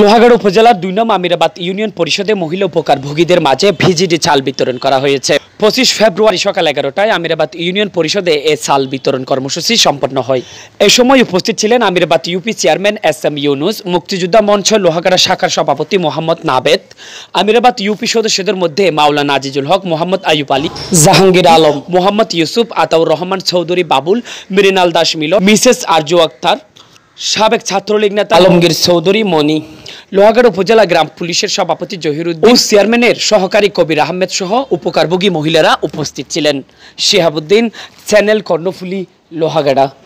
লোহাগড় উপজেলার দুই নম আমিরাবাদ ইউনিয়ন পরিষদে মহিলা উপকারভোগীদের মাঝে ভিজিডি চাল বিতরণ করা হয়েছে পঁচিশ ফেব্রুয়ারি সকাল এগারোটায় আমিরাবাদ ইউনিয়ন পরিষদে এ চাল বিতরণ কর্মসূচি সম্পন্ন হয় এ সময় উপস্থিত ছিলেন Amirabad UP chairman S M Yunus মুক্তিযোদ্ধা মঞ্চ লোহাগাড়া শাখার সভাপতি মোহাম্মদ নাবেদ আমিরাবাদ ইউপি সদস্যদের মধ্যে মাওলা নাজিজুল হক মোহাম্মদ আয়ুব আলী জাহাঙ্গীর আলম মোহাম্মদ ইউসুফ আতাউর রহমান চৌধুরী বাবুল মিরিনাল দাস মিল মিসেস আরজু আক্তার সাবেক ছাত্রলীগ নেতা আলমগীর চৌধুরী মনি লোহাগড় উপজেলা গ্রাম পুলিশের সভাপতি জহিরুদ্দিন ও চেয়ারম্যানের সহকারী কবির আহমেদ সহ উপকারভোগী মহিলারা উপস্থিত ছিলেন শেহাবুদ্দিন চ্যানেল কর্ণফুলি লোহাগাড়া